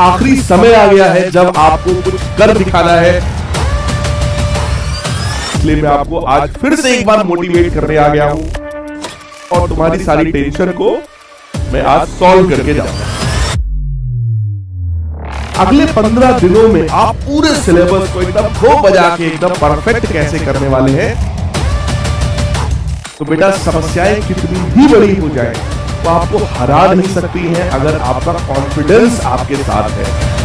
आखिरी समय आ गया है जब आपको कुछ कर दिखाना है इसलिए मैं आपको आज फिर से एक बार मोटिवेट करने आ गया हूं और तुम्हारी सारी टेंशन को मैं आज सॉल्व करके जाऊंगा अगले पंद्रह दिनों में आप पूरे सिलेबस को एकदम खो बजा के एकदम परफेक्ट कैसे करने वाले हैं तो बेटा समस्याएं कितनी भी बड़ी हो जाए आपको हरा नहीं सकती है अगर आपका कॉन्फिडेंस आपके साथ है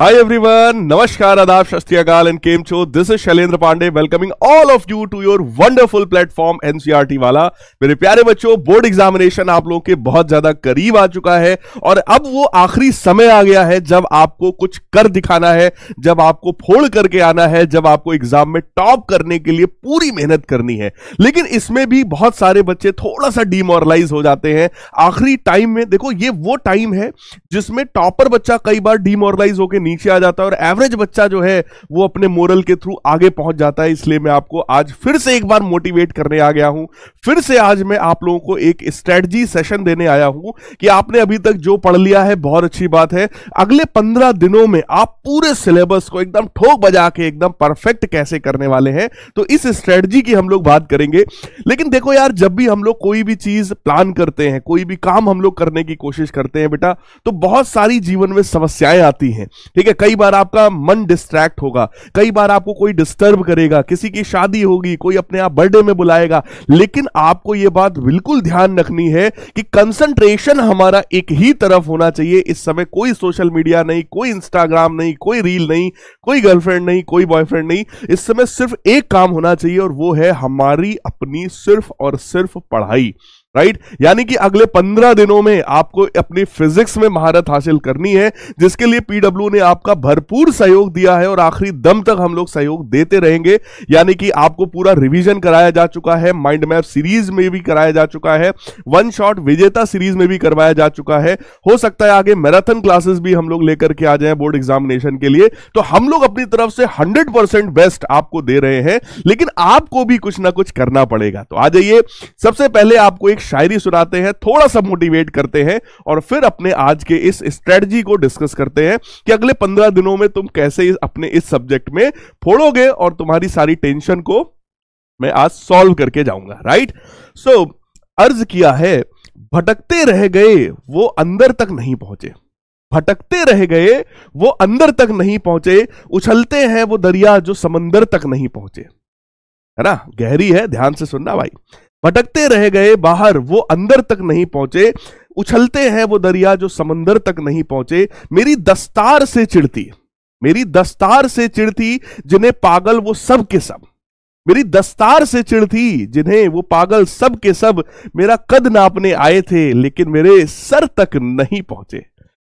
हाय एवरीवन नमस्कार आदाब Shastriyagal एंड केम Cho. This is Shailendra Pandey welcoming all of you to your wonderful platform NCERT वाला. मेरे प्यारे बच्चों बोर्ड एग्जामिनेशन आप लोगों के बहुत ज्यादा करीब आ चुका है और अब वो आखिरी समय आ गया है जब आपको कुछ कर दिखाना है जब आपको फोड़ करके आना है जब आपको एग्जाम में टॉप करने के लिए पूरी मेहनत करनी है लेकिन इसमें भी बहुत सारे बच्चे थोड़ा सा डिमोरलाइज हो जाते हैं आखिरी टाइम में देखो ये वो टाइम है जिसमें टॉपर बच्चा कई बार डिमोरलाइज होकर नीचे आ जाता है और एवरेज बच्चा जो है वो अपने मोरल के थ्रू आगे पहुंच जाता है इसलिए मैं आपको आज फिर से एक बार मोटिवेट करने आ गया हूं फिर से आज मैं आप लोगों को एक स्ट्रेटजी सेशन देने आया हूं कि आपने अभी तक जो पढ़ लिया है बहुत अच्छी बात है अगले पंद्रह दिनों में आप पूरे सिलेबस को एकदम ठोक बजा के एकदम परफेक्ट कैसे करने वाले हैं तो इस स्ट्रेटजी की हम लोग बात करेंगे लेकिन देखो यार जब भी हम लोग कोई भी चीज प्लान करते हैं कोई भी काम हम लोग करने की कोशिश करते हैं बेटा तो बहुत सारी जीवन में समस्याएं आती हैं ठीक है कई बार आपका मन डिस्ट्रैक्ट होगा कई बार आपको कोई डिस्टर्ब करेगा किसी की शादी होगी कोई अपने आप बर्थडे में बुलाएगा लेकिन आपको यह बात बिल्कुल ध्यान रखनी है कि कंसंट्रेशन हमारा एक ही तरफ होना चाहिए इस समय कोई सोशल मीडिया नहीं कोई इंस्टाग्राम नहीं कोई रील नहीं कोई गर्लफ्रेंड नहीं कोई बॉयफ्रेंड नहीं इस समय सिर्फ एक काम होना चाहिए और वो है हमारी अपनी सिर्फ और सिर्फ पढ़ाई राइट right? यानी कि अगले पंद्रह दिनों में आपको अपनी फिजिक्स में महारत हासिल करनी है जिसके लिए पीडब्ल्यू ने आपका भरपूर सहयोग दिया है और आखिरी दम तक हम लोग सहयोग देते रहेंगे यानी कि आपको पूरा रिवीजन कराया जा चुका है माइंड मैप सीरीज में भी कराया जा चुका है वन शॉट विजेता सीरीज में भी करवाया जा चुका है हो सकता है आगे मैराथन क्लासेस भी हम लोग लेकर के आ जाए बोर्ड एग्जामिनेशन के लिए तो हम लोग अपनी तरफ से हंड्रेड बेस्ट आपको दे रहे हैं लेकिन आपको भी कुछ ना कुछ करना पड़ेगा तो आ जाइए सबसे पहले आपको एक एक शायरी सुनाते हैं थोड़ा सा मोटिवेट करते हैं और फिर अपने आज के इस स्ट्रेटजी को डिस्कस करते हैं कि अगले पंद्रह दिनों में तुम कैसे इस अपने इस सब्जेक्ट में फोड़ोगे और तुम्हारी सारी टेंशन को मैं आज सॉल्व करके जाऊंगा राइट सो so, अर्ज किया है भटकते रह गए वो अंदर तक नहीं पहुंचे भटकते रह गए वो अंदर तक नहीं पहुंचे उछलते हैं वो दरिया जो समंदर तक नहीं पहुंचे है ना गहरी है ध्यान से सुनना भाई भटकते रह गए बाहर वो अंदर तक नहीं पहुंचे उछलते हैं वो दरिया जो समंदर तक नहीं पहुंचे मेरी दस्तार से चिड़ती मेरी दस्तार से चिड़ती जिन्हें पागल वो सब के सब मेरी दस्तार से चिड़ती जिन्हें वो पागल सब के सब मेरा कद नापने आए थे लेकिन मेरे सर तक नहीं पहुंचे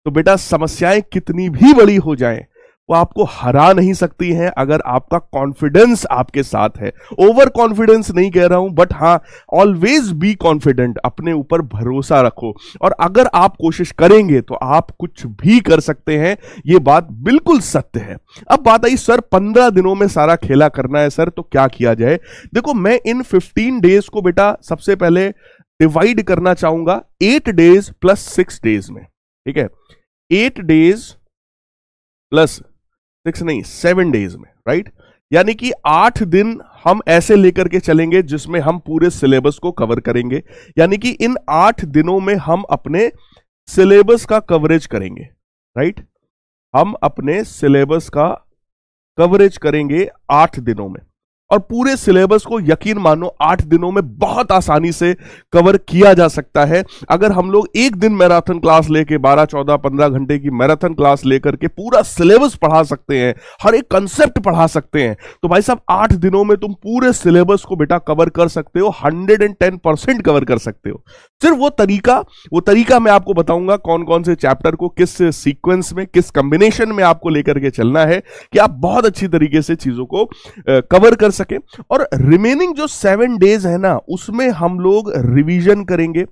तो बेटा समस्याएं कितनी भी बड़ी हो जाएं वो आपको हरा नहीं सकती हैं अगर आपका कॉन्फिडेंस आपके साथ है ओवर कॉन्फिडेंस नहीं कह रहा हूं बट हाँ ऑलवेज बी कॉन्फिडेंट अपने ऊपर भरोसा रखो और अगर आप कोशिश करेंगे तो आप कुछ भी कर सकते हैं ये बात बिल्कुल सत्य है अब बात आई सर पंद्रह दिनों में सारा खेला करना है सर तो क्या किया जाए देखो मैं इन फिफ्टीन डेज को बेटा सबसे पहले डिवाइड करना चाहूंगा eight days plus six days में ठीक है एट डेज प्लस सिक्स नहीं सेवन डेज में राइट यानी कि आठ दिन हम ऐसे लेकर के चलेंगे जिसमें हम पूरे सिलेबस को कवर करेंगे यानी कि इन आठ दिनों में हम अपने सिलेबस का कवरेज करेंगे राइट हम अपने सिलेबस का कवरेज करेंगे आठ दिनों में और पूरे सिलेबस को यकीन मानो आठ दिनों में बहुत आसानी से कवर किया जा सकता है अगर हम लोग एक दिन मैराथन क्लास लेके बारह चौदह पंद्रह घंटे की मैराथन क्लास लेकर के पूरा सिलेबस पढ़ा सकते हैं हर एक कंसेप्ट पढ़ा सकते हैं तो भाई साहब आठ दिनों में तुम पूरे सिलेबस को बेटा कवर कर सकते हो hundred and ten percent cover कर सकते हो सिर्फ वो तरीका वो तरीका मैं आपको बताऊंगा कौन कौन से चैप्टर को किस सीक्वेंस में किस कॉम्बिनेशन में आपको लेकर के चलना है कि आप बहुत अच्छी तरीके से चीजों को कवर कर सकते सके और रिमेनिंग जो सेवन डेज है ना उसमें हम लोग रिवीजन करेंगे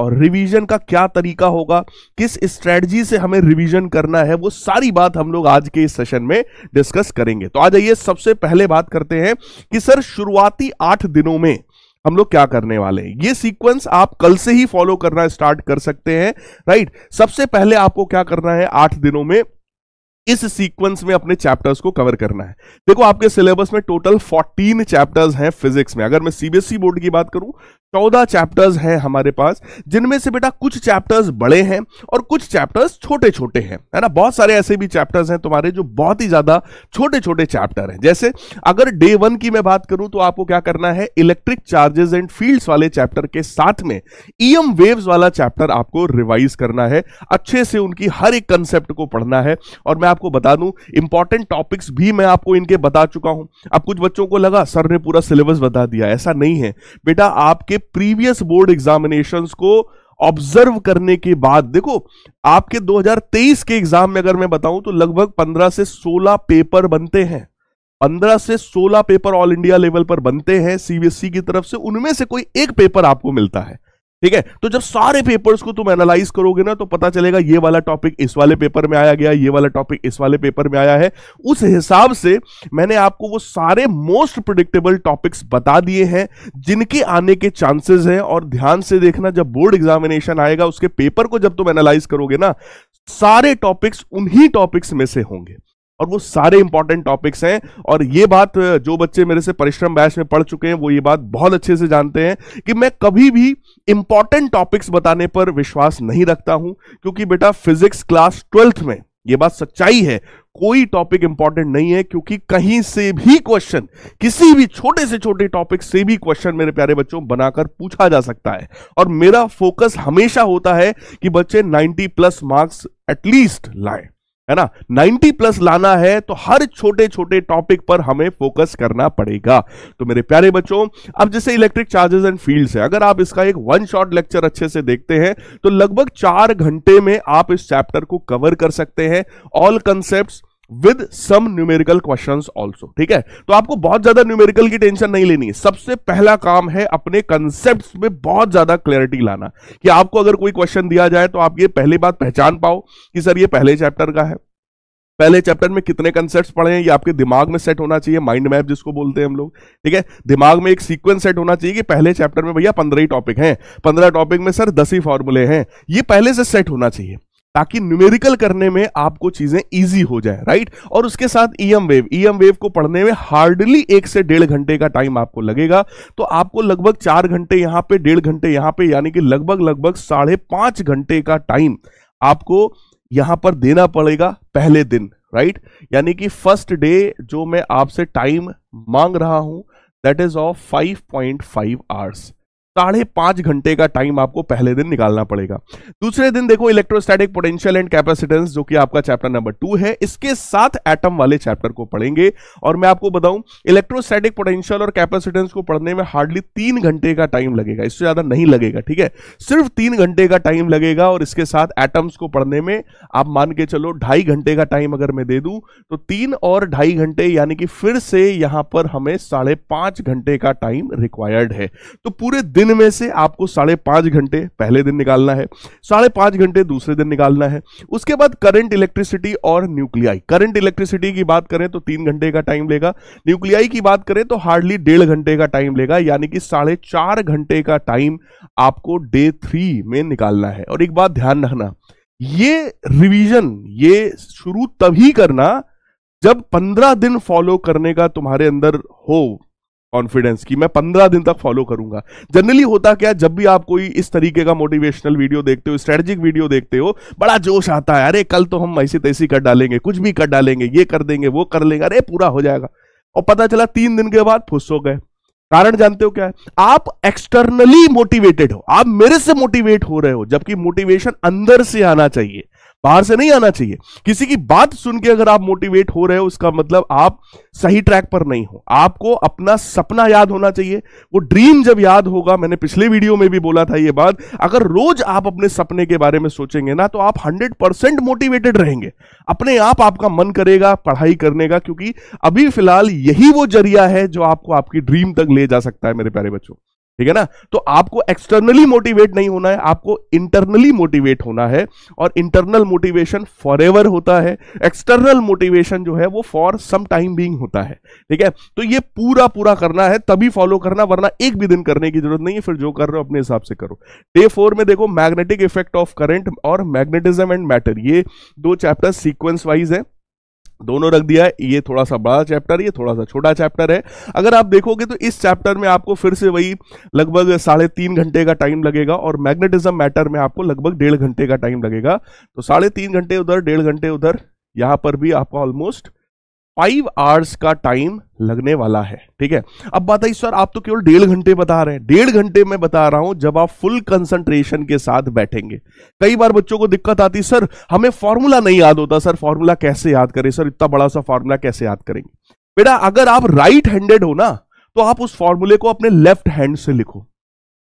और रिवीजन का क्या तरीका होगा किस स्ट्रेटजी से हमें रिवीजन करना है वो सारी बात हम लोग आज के इस सेशन में डिस्कस करेंगे तो आ जाइए सबसे पहले बात करते हैं कि सर शुरुआती आठ दिनों में हम लोग क्या करने वाले हैं ये सीक्वेंस आप कल से ही फॉलो करना स्टार्ट कर सकते हैं राइट सबसे पहले आपको क्या करना है आठ दिनों में इस सीक्वेंस में अपने चैप्टर्स को कवर करना है देखो आपके सिलेबस में टोटल 14 चैप्टर्स हैं फिजिक्स में अगर मैं सीबीएसई बोर्ड e की बात करूं 14 चैप्टर्स हैं हमारे पास जिनमें से बेटा कुछ चैप्टर्स बड़े हैं और कुछ चैप्टर्स छोटे छोटे हैं है ना बहुत सारे ऐसे भी चैप्टर्स हैं तुम्हारे जो बहुत ही ज्यादा छोटे छोटे चैप्टर हैं जैसे अगर डे वन की मैं बात करूं तो आपको क्या करना है इलेक्ट्रिक चार्जेस एंड फील्ड्स वाले चैप्टर के साथ में ईएम वेव्स वाला चैप्टर आपको रिवाइज करना है अच्छे से उनकी हर एक कंसेप्ट को पढ़ना है और मैं आपको बता दूं इंपॉर्टेंट टॉपिक्स भी मैं आपको इनके बता चुका हूं अब कुछ बच्चों को लगा सर ने पूरा सिलेबस बता दिया ऐसा नहीं है बेटा आपके प्रीवियस बोर्ड एग्जामिनेशन को ऑब्जर्व करने के बाद देखो आपके 2023 के एग्जाम में अगर मैं बताऊं तो लगभग 15 से 16 पेपर बनते हैं 15 से 16 पेपर ऑल इंडिया लेवल पर बनते हैं सीबीएसई e की तरफ से उनमें से कोई एक पेपर आपको मिलता है ठीक है तो जब सारे पेपर्स को तुम एनालाइज करोगे ना तो पता चलेगा ये वाला टॉपिक इस वाले पेपर में आया गया ये वाला टॉपिक इस वाले पेपर में आया है उस हिसाब से मैंने आपको वो सारे मोस्ट प्रिडिक्टेबल टॉपिक्स बता दिए हैं जिनके आने के चांसेस हैं और ध्यान से देखना जब बोर्ड एग्जामिनेशन आएगा उसके पेपर को जब तुम एनालाइज करोगे ना सारे टॉपिक्स उन्हीं टॉपिक्स में से होंगे और वो सारे इंपॉर्टेंट टॉपिक्स हैं और ये बात जो बच्चे मेरे से परिश्रम बैच में पढ़ चुके हैं वो ये बात बहुत अच्छे से जानते हैं कि मैं कभी भी इंपॉर्टेंट टॉपिक्स बताने पर विश्वास नहीं रखता हूं क्योंकि बेटा फिजिक्स क्लास ट्वेल्थ में ये बात सच्चाई है कोई टॉपिक इंपॉर्टेंट नहीं है क्योंकि कहीं से भी क्वेश्चन किसी भी छोटे से छोटे टॉपिक से भी क्वेश्चन मेरे प्यारे बच्चों बनाकर पूछा जा सकता है और मेरा फोकस हमेशा होता है कि बच्चे 90 प्लस मार्क्स एटलीस्ट लाएं है ना 90 प्लस लाना है तो हर छोटे छोटे टॉपिक पर हमें फोकस करना पड़ेगा तो मेरे प्यारे बच्चों अब जैसे इलेक्ट्रिक चार्जेस एंड फील्ड्स है अगर आप इसका एक वन शॉट लेक्चर अच्छे से देखते हैं तो लगभग चार घंटे में आप इस चैप्टर को कवर कर सकते हैं all concept with some numerical question also ठीक है तो आपको बहुत ज्यादा न्यूमेरिकल की टेंशन नहीं लेनी है सबसे पहला काम है अपने कंसेप्ट में बहुत ज्यादा क्लैरिटी लाना कि आपको अगर कोई क्वेश्चन दिया जाए तो आप ये पहली बात पहचान पाओ कि सर ये पहले चैप्टर का है पहले चैप्टर में कितने कंसेप्ट पढ़े हैं ये आपके दिमाग में सेट होना चाहिए माइंड मैप जिसको बोलते हैं हम लोग ठीक है दिमाग में एक सीक्वेंस सेट होना चाहिए कि पहले चैप्टर में भैया पंद्रह ही टॉपिक हैं पंद्रह टॉपिक में सर दस ही फॉर्मूले हैं ये पहले से सेट होना चाहिए ताकि न्यूमेरिकल करने में आपको चीजें ईजी हो जाए राइट और उसके साथ E M wave E M wave को पढ़ने में हार्डली एक से डेढ़ घंटे का टाइम आपको लगेगा तो आपको लगभग चार घंटे यहां पे डेढ़ घंटे यहां पे यानी कि लगभग लगभग साढ़े पांच घंटे का टाइम आपको यहां पर देना पड़ेगा पहले दिन राइट यानी कि फर्स्ट डे जो मैं आपसे टाइम मांग रहा हूं that is of five hours साढ़े पांच घंटे का टाइम आपको पहले दिन निकालना पड़ेगा दूसरे दिन देखो इलेक्ट्रोस्टैटिक पोटेंशियल एंड कैपेसिटेंस जो कि आपका चैप्टर नंबर टू है इसके साथ एटम वाले चैप्टर को पढ़ेंगे और मैं आपको बताऊं इलेक्ट्रोस्टैटिक पोटेंशियल और कैपेसिटेंस को पढ़ने में हार्डली तीन घंटे का टाइम लगेगा इससे ज्यादा नहीं लगेगा ठीक है सिर्फ तीन घंटे का टाइम लगेगा और इसके साथ एटम्स को पढ़ने में आप मान के चलो ढाई घंटे का टाइम अगर मैं दे दूं तो तीन और ढाई घंटे यानी कि फिर से यहां पर हमें साढ़े पांच घंटे का टाइम रिक्वायर्ड है तो पूरे दिन दिन में से आपको साढ़े पांच घंटे पहले दिन निकालना है साढ़े पांच घंटे दूसरे दिन निकालना है उसके बाद करंट इलेक्ट्रिसिटी और न्यूक्लियाई करंट इलेक्ट्रिसिटी की बात करें तो तीन घंटे का टाइम लेगा न्यूक्लियाई की बात करें तो हार्डली डेढ़ घंटे का टाइम लेगा यानी कि साढ़े चार घंटे का टाइम आपको डे थ्री में निकालना है और एक बात ध्यान रखना ये रिविजन ये शुरू तभी करना जब पंद्रह दिन फॉलो करने का तुम्हारे अंदर हो कॉन्फिडेंस की मैं पंद्रह दिन तक फॉलो करूंगा जनरली होता क्या जब भी आप कोई इस तरीके का मोटिवेशनल वीडियो देखते हो स्ट्रेटेजिक वीडियो देखते हो बड़ा जोश आता है अरे कल तो हम ऐसी तैसी कर डालेंगे कुछ भी कर डालेंगे ये कर देंगे वो कर लेंगे अरे पूरा हो जाएगा और पता चला तीन दिन के बाद फुस हो गए कारण जानते हो क्या है आप एक्सटर्नली मोटिवेटेड हो आप मेरे से मोटिवेट हो रहे हो जबकि मोटिवेशन अंदर से आना चाहिए बाहर से नहीं आना चाहिए किसी की बात सुन के अगर आप मोटिवेट हो रहे हो उसका मतलब आप सही ट्रैक पर नहीं हो आपको अपना सपना याद होना चाहिए वो ड्रीम जब याद होगा मैंने पिछले वीडियो में भी बोला था ये बात अगर रोज आप अपने सपने के बारे में सोचेंगे ना तो आप हंड्रेड परसेंट मोटिवेटेड रहेंगे अपने आप आपका मन करेगा पढ़ाई करने का क्योंकि अभी फिलहाल यही वो जरिया है जो आपको आपकी ड्रीम तक ले जा सकता है मेरे प्यारे बच्चों ठीक है ना तो आपको एक्सटर्नली मोटिवेट नहीं होना है आपको इंटरनली मोटिवेट होना है और इंटरनल मोटिवेशन फॉर होता है एक्सटर्नल मोटिवेशन जो है वो फॉर सम टाइम बींग होता है ठीक है तो ये पूरा पूरा करना है तभी फॉलो करना वरना एक भी दिन करने की जरूरत नहीं है फिर जो कर रहे हो अपने हिसाब से करो डे फोर में देखो मैग्नेटिक इफेक्ट ऑफ करेंट और मैग्नेटिज्म एंड मैटर ये दो चैप्टर सीक्वेंस वाइज है दोनों रख दिया है ये थोड़ा सा बड़ा चैप्टर ये थोड़ा सा छोटा चैप्टर है अगर आप देखोगे तो इस चैप्टर में आपको फिर से वही लगभग साढ़े तीन घंटे का टाइम लगेगा और मैग्नेटिज्म मैटर में आपको लगभग डेढ़ घंटे का टाइम लगेगा तो साढ़े तीन घंटे उधर डेढ़ घंटे उधर यहाँ पर भी आपका ऑलमोस्ट फाइव आवर्स का टाइम लगने वाला है ठीक है अब बताइए सर आप तो केवल डेढ़ घंटे बता रहे हैं डेढ़ घंटे में बता रहा हूं जब आप फुल कंसंट्रेशन के साथ बैठेंगे कई बार बच्चों को दिक्कत आती सर हमें फॉर्मूला नहीं याद होता सर फॉर्मूला कैसे याद करें सर इतना बड़ा सा फॉर्मूला कैसे याद करेंगे बेटा अगर आप राइट हैंडेड हो ना तो आप उस फॉर्मूले को अपने लेफ्ट हैंड से लिखो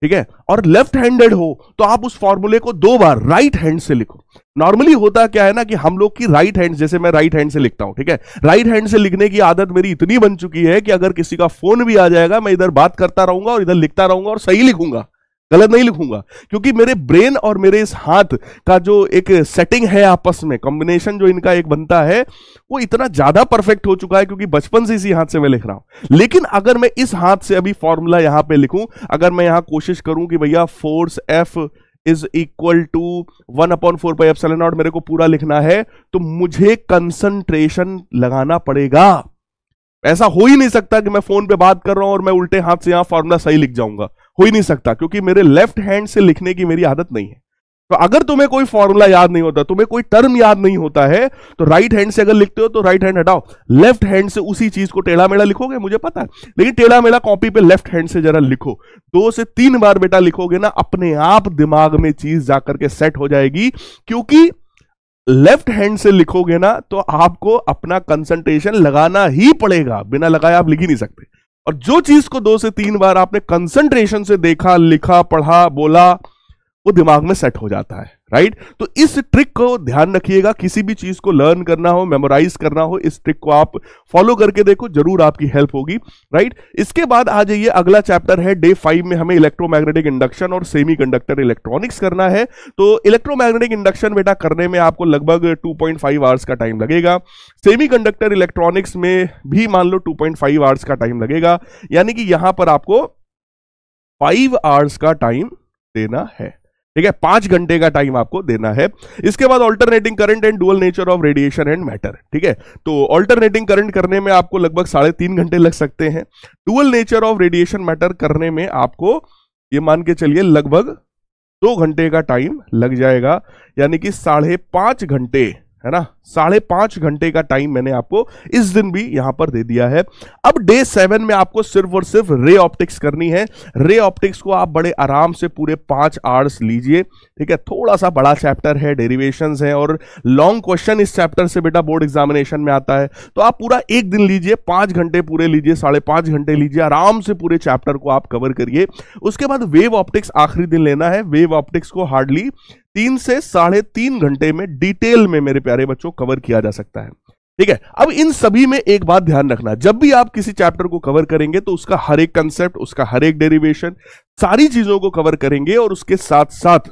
ठीक है और लेफ्ट हैंडेड हो तो आप उस फॉर्मूले को दो बार राइट हैंड से लिखो नॉर्मली होता क्या है ना कि हम लोग की राइट हैंड जैसे मैं राइट हैंड से लिखता हूं ठीक है राइट हैंड से लिखने की आदत मेरी इतनी बन चुकी है कि अगर किसी का फोन भी आ जाएगा मैं इधर बात करता रहूंगा और इधर लिखता रहूंगा और सही लिखूंगा गलत नहीं लिखूंगा क्योंकि मेरे ब्रेन और मेरे इस हाथ का जो एक सेटिंग है आपस में कॉम्बिनेशन जो इनका एक बनता है वो इतना ज्यादा परफेक्ट हो चुका है क्योंकि बचपन से इसी हाथ से मैं लिख रहा हूं लेकिन अगर मैं इस हाथ से अभी फॉर्मूला यहां पे लिखूं अगर मैं यहां कोशिश करूं कि भैया force F is equal to one upon four pi seven naught मेरे को पूरा लिखना है तो मुझे कंसंट्रेशन लगाना पड़ेगा ऐसा हो ही नहीं सकता कि मैं फोन पे बात कर रहा हूं और मैं उल्टे हाथ से यहां फॉर्मूला सही लिख जाऊंगा हो ही नहीं सकता क्योंकि मेरे लेफ्ट हैंड से लिखने की मेरी आदत नहीं है तो अगर तुम्हें कोई फॉर्मूला याद नहीं होता तुम्हें कोई टर्म याद नहीं होता है तो राइट हैंड से अगर लिखते हो तो राइट हैंड हटाओ लेफ्ट हैंड से उसी चीज को टेढ़ा मेढ़ा लिखोगे मुझे पता है लेकिन टेढ़ा मेढ़ा कॉपी पे लेफ्ट हैंड से जरा लिखो दो से तीन बार बेटा लिखोगे ना अपने आप दिमाग में चीज जाकर के सेट हो जाएगी क्योंकि लेफ्ट हैंड से लिखोगे ना तो आपको अपना कंसंट्रेशन लगाना ही पड़ेगा बिना लगाए आप लिख ही नहीं सकते और जो चीज को दो से तीन बार आपने कंसंट्रेशन से देखा लिखा पढ़ा बोला वो दिमाग में सेट हो जाता है राइट तो इस ट्रिक को ध्यान रखिएगा किसी भी चीज को लर्न करना हो मेमोराइज करना हो इस ट्रिक को आप फॉलो करके देखो जरूर आपकी हेल्प होगी राइट इसके बाद आ जाइए अगला चैप्टर है डे फाइव में हमें इलेक्ट्रोमैग्नेटिक इंडक्शन और सेमी इलेक्ट्रॉनिक्स करना है तो इलेक्ट्रोमैग्नेटिक इंडक्शन बेटा करने में आपको लगभग टू आवर्स का टाइम लगेगा सेमी इलेक्ट्रॉनिक्स में भी मान लो टू आवर्स का टाइम लगेगा यानी कि यहां पर आपको फाइव आवर्स का टाइम देना है ठीक है पांच घंटे का टाइम आपको देना है इसके बाद alternating current and dual nature of radiation and matter ठीक है तो ऑल्टरनेटिंग करंट करने में आपको लगभग साढ़े तीन घंटे लग सकते हैं dual nature of radiation matter करने में आपको ये मान के चलिए लगभग दो घंटे का टाइम लग जाएगा यानी कि साढ़े पांच घंटे है ना साढ़े पांच घंटे का टाइम मैंने आपको इस दिन भी यहां पर दे दिया है अब डे सेवन में आपको सिर्फ और सिर्फ रे ऑप्टिक्स करनी है रे ऑप्टिक्स को आप बड़े आराम से पूरे पांच आवर्स लीजिए ठीक है थोड़ा सा बड़ा चैप्टर है डेरिवेशन है और लॉन्ग क्वेश्चन इस चैप्टर से बेटा बोर्ड एग्जामिनेशन में आता है तो आप पूरा एक दिन लीजिए पांच घंटे पूरे लीजिए साढ़े पांच घंटे लीजिए आराम से पूरे चैप्टर को आप कवर करिए उसके बाद वेव ऑप्टिक्स आखिरी दिन लेना है वेव ऑप्टिक्स को हार्डली तीन से साढ़े तीन घंटे में डिटेल में मेरे प्यारे बच्चों कवर किया जा सकता है ठीक है अब इन सभी में एक बात ध्यान रखना जब भी आप किसी चैप्टर को कवर करेंगे तो उसका हर एक कंसेप्ट उसका हर एक डेरिवेशन सारी चीजों को कवर करेंगे और उसके साथ साथ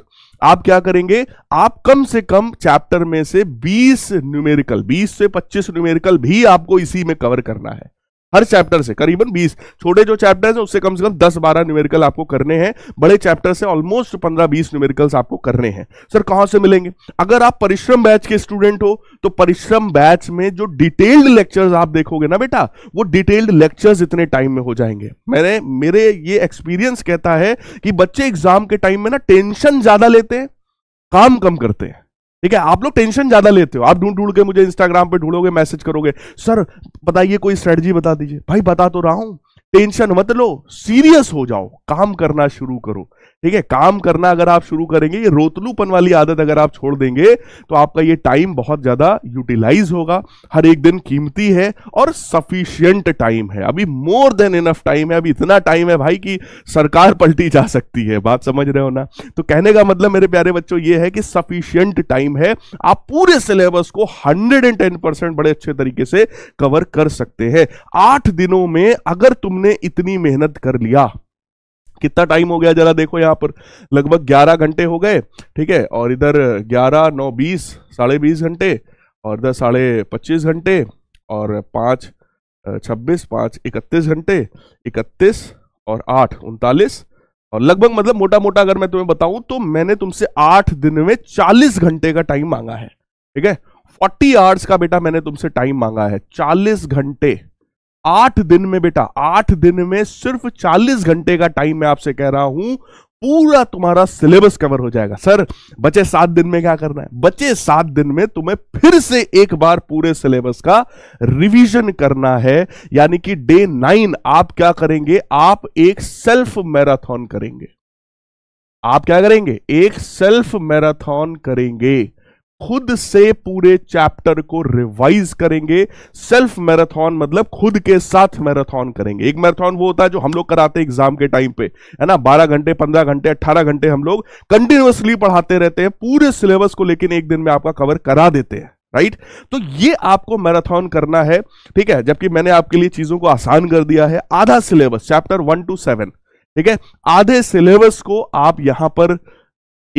आप क्या करेंगे आप कम से कम चैप्टर में से 20 न्यूमेरिकल 20 से 25 न्यूमेरिकल भी आपको इसी में कवर करना है हर चैप्टर से करीबन 20 छोटे जो चैप्टर्स हैं उससे कम से कम 10-12 न्यूमेरिकल आपको करने हैं बड़े चैप्टर से ऑलमोस्ट 15-20 न्यूमेरिकल्स आपको करने हैं सर कहां से मिलेंगे अगर आप परिश्रम बैच के स्टूडेंट हो तो परिश्रम बैच में जो डिटेल्ड लेक्चर्स आप देखोगे ना बेटा वो डिटेल्ड लेक्चर्स इतने टाइम में हो जाएंगे मैंने मेरे ये एक्सपीरियंस कहता है कि बच्चे एग्जाम के टाइम में ना टेंशन ज्यादा लेते हैं काम कम करते हैं ठीक है आप लोग टेंशन ज्यादा लेते हो आप ढूंढ ढूंढ के मुझे इंस्टाग्राम पे ढूंढोगे मैसेज करोगे सर बताइए कोई स्ट्रेटजी बता दीजिए भाई बता तो रहा हूं टेंशन मत लो सीरियस हो जाओ काम करना शुरू करो ठीक है काम करना अगर आप शुरू करेंगे ये रोतलूपन वाली आदत अगर आप छोड़ देंगे तो आपका ये टाइम बहुत ज्यादा यूटिलाइज होगा हर एक दिन कीमती है और सफिशियंट टाइम है अभी मोर देन इनफ टाइम है अभी इतना टाइम है भाई कि सरकार पलटी जा सकती है बात समझ रहे हो ना तो कहने का मतलब मेरे प्यारे बच्चों ये है कि सफिशियंट टाइम है आप पूरे सिलेबस को हंड्रेड बड़े अच्छे तरीके से कवर कर सकते हैं आठ दिनों में अगर तुमने हमने इतनी मेहनत कर लिया कितना टाइम हो गया जरा देखो यहाँ पर लगभग 11 घंटे हो गए ठीक है और इधर 11 नौ बीस साढ़े बीस घंटे और इधर साढ़े पच्चीस घंटे और पाँच छब्बीस पाँच इकतीस घंटे इकतीस और आठ उनतालीस और लगभग मतलब मोटा मोटा अगर मैं तुम्हें बताऊं तो मैंने तुमसे आठ दिन में चालीस घंटे का टाइम मांगा है ठीक है फोर्टी आवर्स का बेटा मैंने तुमसे टाइम मांगा है चालीस घंटे आठ दिन में बेटा आठ दिन में सिर्फ चालीस घंटे का टाइम मैं आपसे कह रहा हूं पूरा तुम्हारा सिलेबस कवर हो जाएगा सर बचे सात दिन में क्या करना है बचे सात दिन में तुम्हें फिर से एक बार पूरे सिलेबस का रिवीजन करना है यानी कि डे नाइन आप क्या करेंगे आप एक सेल्फ मैराथन करेंगे आप क्या करेंगे एक सेल्फ मैराथन करेंगे खुद से पूरे चैप्टर को रिवाइज करेंगे सेल्फ मैराथन मतलब खुद के साथ मैराथन करेंगे एक मैराथन वो होता है जो हम लोग कराते हैं एग्जाम के टाइम पे है ना बारह घंटे पंद्रह घंटे अट्ठारह घंटे हम लोग कंटिन्यूसली पढ़ाते रहते हैं पूरे सिलेबस को लेकिन एक दिन में आपका कवर करा देते हैं राइट तो ये आपको मैराथन करना है ठीक है जबकि मैंने आपके लिए चीजों को आसान कर दिया है आधा syllabus chapter one two seven ठीक है आधे सिलेबस को आप यहां पर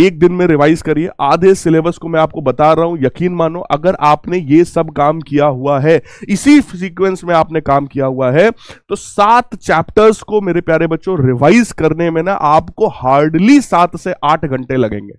एक दिन में रिवाइज करिए आधे सिलेबस को मैं आपको बता रहा हूं यकीन मानो अगर आपने ये सब काम किया हुआ है इसी सीक्वेंस में आपने काम किया हुआ है तो सात चैप्टर्स को मेरे प्यारे बच्चों रिवाइज करने में ना आपको हार्डली सात से आठ घंटे लगेंगे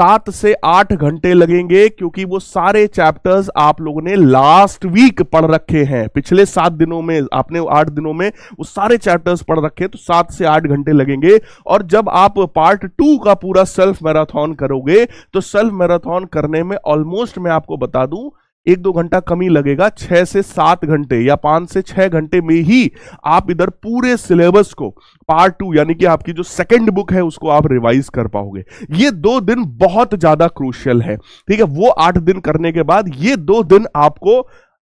सात से आठ घंटे लगेंगे क्योंकि वो सारे चैप्टर्स आप लोगों ने लास्ट वीक पढ़ रखे हैं पिछले सात दिनों में आपने आठ दिनों में वो सारे चैप्टर्स पढ़ रखे हैं तो सात से आठ घंटे लगेंगे और जब आप पार्ट टू का पूरा सेल्फ मैराथन करोगे तो सेल्फ मैराथन करने में ऑलमोस्ट मैं आपको बता दूं एक दो घंटा कमी लगेगा छह से सात घंटे या पांच से छह घंटे में ही आप इधर पूरे सिलेबस को पार्ट टू यानी कि आपकी जो सेकंड बुक है उसको आप रिवाइज कर पाओगे ये दो दिन बहुत ज़्यादा क्रूशियल है ठीक है वो आठ दिन करने के बाद ये दो दिन आपको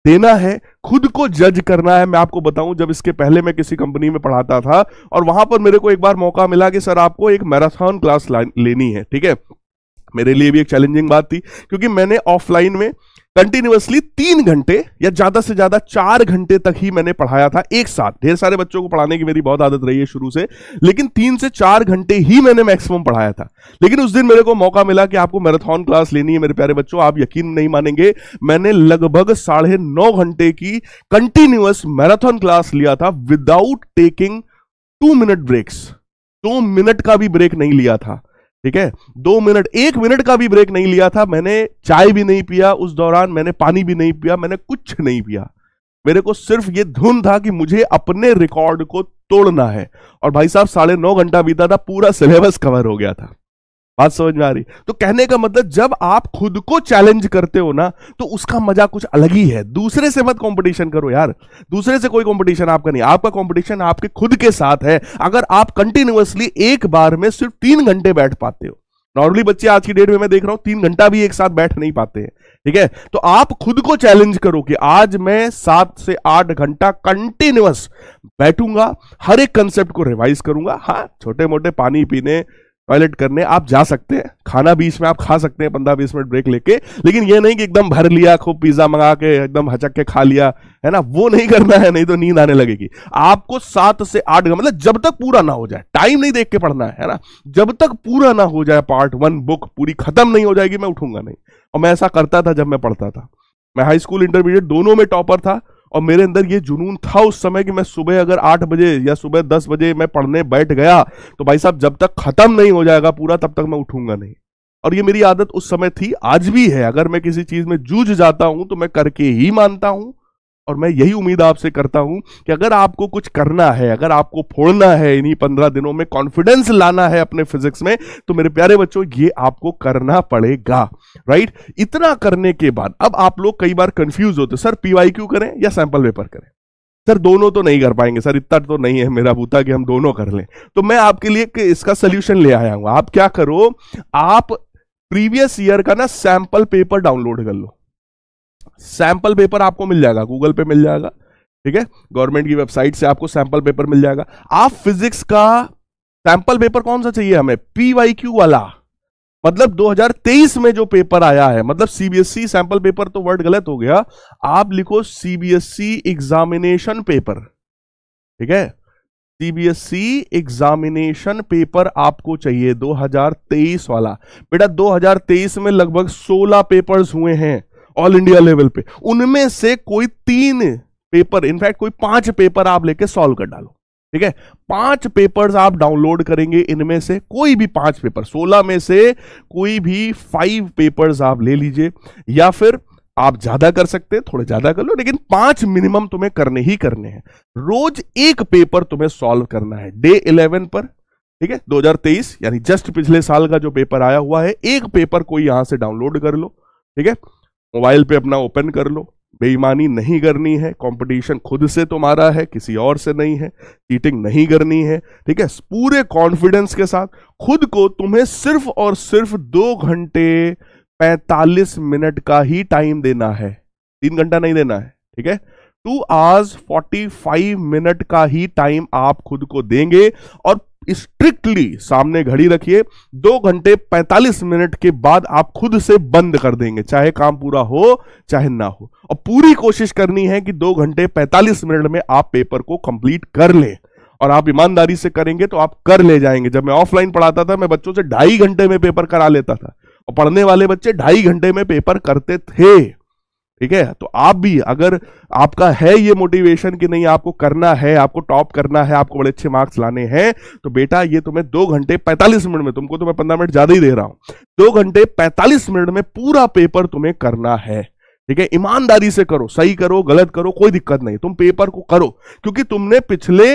देना है खुद को जज करना है मैं आपको बताऊं जब इसके पहले मैं किसी कंपनी में पढ़ाता था और वहां पर मेरे को एक बार मौका मिला कि सर आपको एक मैराथन क्लास लेनी है ठीक है मेरे लिए भी एक चैलेंजिंग बात थी क्योंकि मैंने ऑफलाइन में कंटिन्यूसली तीन घंटे या ज्यादा से ज्यादा चार घंटे तक ही मैंने पढ़ाया था एक साथ ढेर सारे बच्चों को पढ़ाने की मेरी बहुत आदत रही है शुरू से लेकिन तीन से चार घंटे ही मैंने मैक्सिमम पढ़ाया था लेकिन उस दिन मेरे को मौका मिला कि आपको मैराथन क्लास लेनी है मेरे प्यारे बच्चों आप यकीन नहीं मानेंगे मैंने लगभग साढ़े नौ घंटे की कंटिन्यूस मैराथन क्लास लिया था without taking two minute breaks दो मिनट का भी ब्रेक नहीं लिया था ठीक है दो मिनट एक मिनट का भी ब्रेक नहीं लिया था मैंने चाय भी नहीं पिया उस दौरान मैंने पानी भी नहीं पिया मैंने कुछ नहीं पिया मेरे को सिर्फ ये धुन था कि मुझे अपने रिकॉर्ड को तोड़ना है और भाई साहब साढ़े नौ घंटा बीता था पूरा सिलेबस कवर हो गया था बात समझ में आ रही तो कहने का मतलब जब आप खुद को चैलेंज करते हो ना तो उसका मजा कुछ अलग ही है दूसरे से मत कंपटीशन करो यार दूसरे से कोई कंपटीशन आपका नहीं आपका कंपटीशन आपके खुद के साथ है अगर आप कंटिन्यूअसली एक बार में सिर्फ तीन घंटे बैठ पाते हो नॉर्मली बच्चे आज की डेट में मैं देख रहा हूं तीन घंटा भी एक साथ बैठ नहीं पाते हैं ठीक है तो आप खुद को चैलेंज करो कि आज मैं सात से आठ घंटा कंटिन्यूस बैठूंगा हर एक कंसेप्ट को रिवाइज करूंगा हाँ छोटे मोटे पानी पीने टॉयलेट करने आप जा सकते हैं खाना बीच में आप खा सकते हैं पंद्रह बीस मिनट ब्रेक लेके लेकिन ये नहीं कि एकदम भर लिया खूब पिज्जा मंगा के एकदम हचक के खा लिया है ना वो नहीं करना है नहीं तो नींद आने लगेगी आपको सात से आठ घंटे मतलब जब तक पूरा ना हो जाए टाइम नहीं देख के पढ़ना है, ना जब तक पूरा ना हो जाए पार्ट वन बुक पूरी खत्म नहीं हो जाएगी मैं उठूंगा नहीं और मैं ऐसा करता था जब मैं पढ़ता था मैं हाई स्कूल इंटरमीडिएट दोनों में टॉपर था और मेरे अंदर ये जुनून था उस समय कि मैं सुबह अगर आठ बजे या सुबह दस बजे मैं पढ़ने बैठ गया तो भाई साहब जब तक खत्म नहीं हो जाएगा पूरा तब तक मैं उठूंगा नहीं और ये मेरी आदत उस समय थी आज भी है अगर मैं किसी चीज में जूझ जाता हूं तो मैं करके ही मानता हूं और मैं यही उम्मीद आपसे करता हूं कि अगर आपको कुछ करना है अगर आपको फोड़ना है इन्हीं पंद्रह दिनों में कॉन्फिडेंस लाना है अपने फिजिक्स में तो मेरे प्यारे बच्चों ये आपको करना पड़ेगा राइट इतना करने के बाद अब आप लोग कई बार कंफ्यूज होते सर पीवाई क्यू करें या सैंपल पेपर करें सर दोनों तो नहीं कर पाएंगे सर इतना तो नहीं है मेरा बूता कि हम दोनों कर लें तो मैं आपके लिए इसका सोल्यूशन ले आया हूं आप क्या करो आप प्रीवियस ईयर का ना सैंपल पेपर डाउनलोड कर लो सैंपल पेपर आपको मिल जाएगा गूगल पे मिल जाएगा ठीक है गवर्नमेंट की वेबसाइट से आपको सैंपल पेपर मिल जाएगा आप फिजिक्स का सैंपल पेपर कौन सा चाहिए हमें क्यू वाला मतलब 2023 में जो पेपर आया है मतलब सीबीएसई e सैंपल पेपर तो वर्ड गलत हो गया आप लिखो सीबीएसई एग्जामिनेशन पेपर ठीक है सीबीएसई एग्जामिनेशन पेपर आपको चाहिए 2023 वाला बेटा 2023 में लगभग 16 पेपर्स हुए हैं ऑल इंडिया लेवल पे उनमें से कोई तीन पेपर इनफैक्ट कोई पांच पेपर आप लेके सॉल्व कर डालो ठीक है पांच पेपर्स आप डाउनलोड करेंगे इनमें से कोई भी पांच पेपर सोलह में से कोई भी फाइव पेपर्स आप ले लीजिए या फिर आप ज्यादा कर सकते हैं थोड़े ज्यादा कर लो लेकिन पांच मिनिमम तुम्हें करने ही करने हैं रोज एक पेपर तुम्हें सॉल्व करना है डे इलेवन पर ठीक है 2023 यानी जस्ट पिछले साल का जो पेपर आया हुआ है एक पेपर कोई यहां से डाउनलोड कर लो ठीक है मोबाइल पे अपना ओपन कर लो बेईमानी नहीं करनी है कंपटीशन खुद से तुम्हारा है किसी और से नहीं है चीटिंग नहीं करनी है ठीक है पूरे कॉन्फिडेंस के साथ खुद को तुम्हें सिर्फ और सिर्फ दो घंटे पैंतालीस मिनट का ही टाइम देना है तीन घंटा नहीं देना है ठीक है two hours forty five minute का ही टाइम आप खुद को देंगे और स्ट्रिक्टली सामने घड़ी रखिए दो घंटे 45 मिनट के बाद आप खुद से बंद कर देंगे चाहे काम पूरा हो चाहे ना हो और पूरी कोशिश करनी है कि दो घंटे 45 मिनट में आप पेपर को कंप्लीट कर लें और आप ईमानदारी से करेंगे तो आप कर ले जाएंगे जब मैं ऑफलाइन पढ़ाता था मैं बच्चों से ढाई घंटे में पेपर करा लेता था और पढ़ने वाले बच्चे ढाई घंटे में पेपर करते थे ठीक है तो आप भी अगर आपका है ये मोटिवेशन कि नहीं आपको करना है आपको टॉप करना है आपको बड़े अच्छे मार्क्स लाने हैं तो बेटा ये तुम्हें तो दो घंटे पैंतालीस मिनट में तुमको तो मैं पंद्रह मिनट ज्यादा ही दे रहा हूं दो घंटे पैंतालीस मिनट में पूरा पेपर तुम्हें करना है ठीक है ईमानदारी से करो सही करो गलत करो कोई दिक्कत नहीं तुम पेपर को करो क्योंकि तुमने पिछले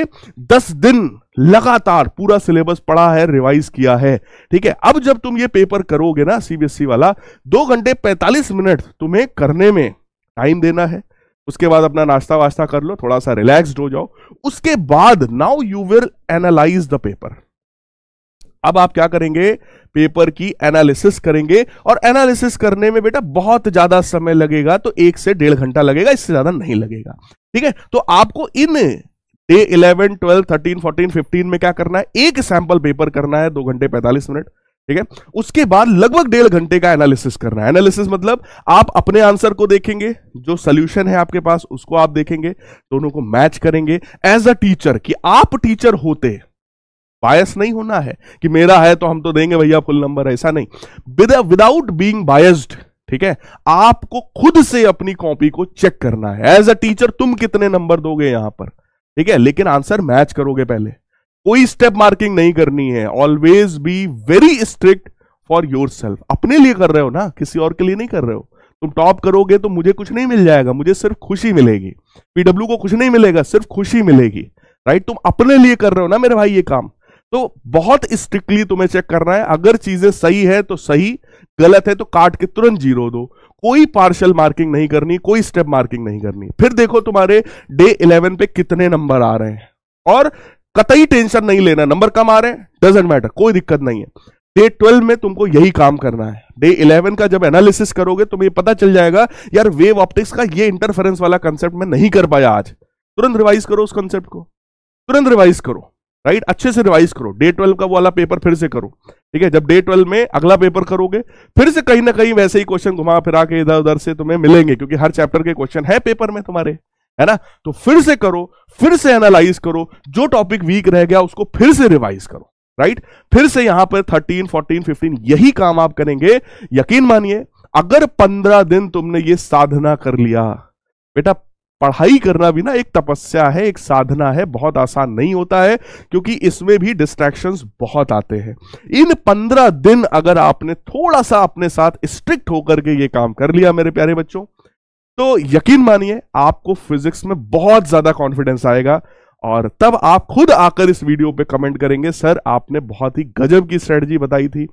दस दिन लगातार पूरा सिलेबस पढ़ा है रिवाइज किया है ठीक है अब जब तुम ये पेपर करोगे ना सीबीएसई e वाला दो घंटे पैंतालीस मिनट तुम्हें करने में टाइम देना है उसके बाद अपना नाश्ता वास्ता कर लो थोड़ा सा रिलैक्स्ड हो जाओ उसके बाद now you will analyse the paper अब आप क्या करेंगे पेपर की एनालिसिस करेंगे और एनालिसिस करने में बेटा बहुत ज्यादा समय लगेगा तो एक से डेढ़ घंटा लगेगा इससे ज्यादा नहीं लगेगा ठीक है तो आपको इन डे इलेवन 12, 13, फोर्टीन फिफ्टीन में क्या करना है एक सैंपल पेपर करना है दो घंटे पैंतालीस मिनट ठीक है उसके बाद लगभग डेढ़ घंटे का एनालिसिस करना है एनालिसिस मतलब आप अपने आंसर को देखेंगे जो सोल्यूशन है आपके पास उसको आप देखेंगे दोनों को मैच करेंगे एज अ टीचर कि आप टीचर होते बायस नहीं होना है कि मेरा है तो हम तो देंगे भैया फुल नंबर ऐसा नहीं विदाउट बींग बायस्ड ठीक है आपको खुद से अपनी कॉपी को चेक करना है एज अ टीचर तुम कितने नंबर दोगे यहां पर ठीक है लेकिन आंसर मैच करोगे पहले कोई स्टेप मार्किंग नहीं करनी है always be very strict for yourself अपने लिए कर रहे हो ना किसी और के लिए नहीं कर रहे हो तुम टॉप करोगे तो मुझे कुछ नहीं मिल जाएगा मुझे सिर्फ खुशी मिलेगी पीडब्ल्यू को कुछ नहीं मिलेगा सिर्फ खुशी मिलेगी राइट तुम अपने लिए कर रहे हो ना मेरे भाई ये काम तो बहुत स्ट्रिक्टली तुम्हें चेक करना है अगर चीजें सही है तो सही गलत है तो काट के तुरंत जीरो दो कोई पार्शल मार्किंग नहीं करनी कोई स्टेप मार्किंग नहीं करनी फिर देखो तुम्हारे डे इलेवन पे कितने नंबर आ रहे हैं और कतई टेंशन नहीं लेना नंबर कम आ रहे हैं डजेंट मैटर कोई दिक्कत नहीं है डे ट्वेल्व में तुमको यही काम करना है डे इलेवन का जब एनालिसिस करोगे तुम्हें पता चल जाएगा यार वेव ऑप्टिक्स का ये इंटरफेरेंस वाला कंसेप्ट मैं नहीं कर पाया आज तुरंत रिवाइज करो उस कंसेप्ट को तुरंत रिवाइज करो राइट अच्छे से रिवाइज करो डे ट्वेल्व का वाला पेपर फिर से करो ठीक है जब डे ट्वेल्व में अगला पेपर करोगे फिर से कहीं ना कहीं वैसे ही क्वेश्चन घुमा फिरा के इधर उधर से तुम्हें मिलेंगे क्योंकि हर चैप्टर के क्वेश्चन है पेपर में तुम्हारे है ना तो फिर से करो फिर से एनालाइज करो जो टॉपिक वीक रह गया उसको फिर से रिवाइज करो राइट फिर से यहां पर 13, 14, 15 यही काम आप करेंगे यकीन मानिए अगर 15 दिन तुमने ये साधना कर लिया बेटा पढ़ाई करना भी ना एक तपस्या है एक साधना है बहुत आसान नहीं होता है क्योंकि इसमें भी डिस्ट्रैक्शन बहुत आते हैं इन पंद्रह दिन अगर आपने थोड़ा सा अपने साथ स्ट्रिक्ट होकर के ये काम कर लिया मेरे प्यारे बच्चों तो यकीन मानिए आपको फिजिक्स में बहुत ज्यादा कॉन्फिडेंस आएगा और तब आप खुद आकर इस वीडियो पे कमेंट करेंगे सर आपने बहुत ही गजब की स्ट्रेटजी बताई थी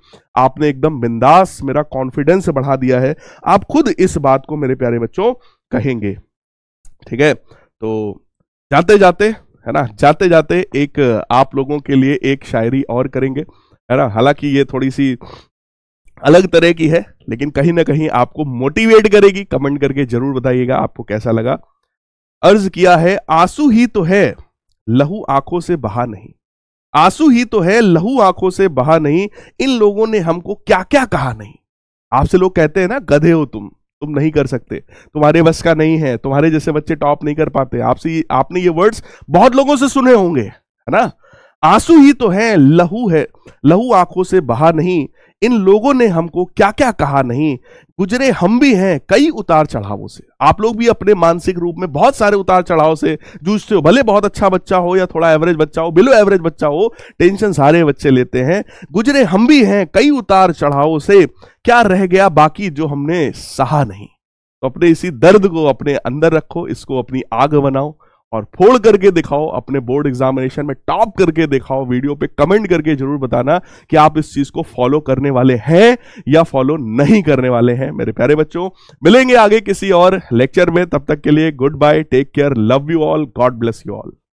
आपने एकदम बिंदास मेरा कॉन्फिडेंस बढ़ा दिया है आप खुद इस बात को मेरे प्यारे बच्चों कहेंगे ठीक है तो जाते जाते है ना जाते जाते एक आप लोगों के लिए एक शायरी और करेंगे है ना हालांकि ये थोड़ी सी अलग तरह की है लेकिन कहीं ना कहीं आपको मोटिवेट करेगी कमेंट करके जरूर बताइएगा आपको कैसा लगा अर्ज किया है आंसू ही तो है लहू आंखों से बहा नहीं आंसू ही तो है लहू आंखों से बहा नहीं इन लोगों ने हमको क्या क्या कहा नहीं आपसे लोग कहते हैं ना गधे हो तुम तुम नहीं कर सकते तुम्हारे बस का नहीं है तुम्हारे जैसे बच्चे टॉप नहीं कर पाते आपसे आपने ये वर्ड्स बहुत लोगों से सुने होंगे है ना आंसू ही तो है लहू है लहू आंखों से बहा नहीं इन लोगों ने हमको क्या क्या कहा नहीं गुजरे हम भी हैं कई उतार चढ़ावों से आप लोग भी अपने मानसिक रूप में बहुत सारे उतार चढ़ाव से जूझते हो भले बहुत अच्छा बच्चा हो या थोड़ा एवरेज बच्चा हो बिलो एवरेज बच्चा हो टेंशन सारे बच्चे लेते हैं गुजरे हम भी हैं कई उतार चढ़ावों से क्या रह गया बाकी जो हमने सहा नहीं तो अपने इसी दर्द को अपने अंदर रखो इसको अपनी आग बनाओ और फोड़ करके दिखाओ अपने बोर्ड एग्जामिनेशन में टॉप करके दिखाओ वीडियो पे कमेंट करके जरूर बताना कि आप इस चीज को फॉलो करने वाले हैं या फॉलो नहीं करने वाले हैं मेरे प्यारे बच्चों मिलेंगे आगे किसी और लेक्चर में तब तक के लिए good bye take care love you all God bless you all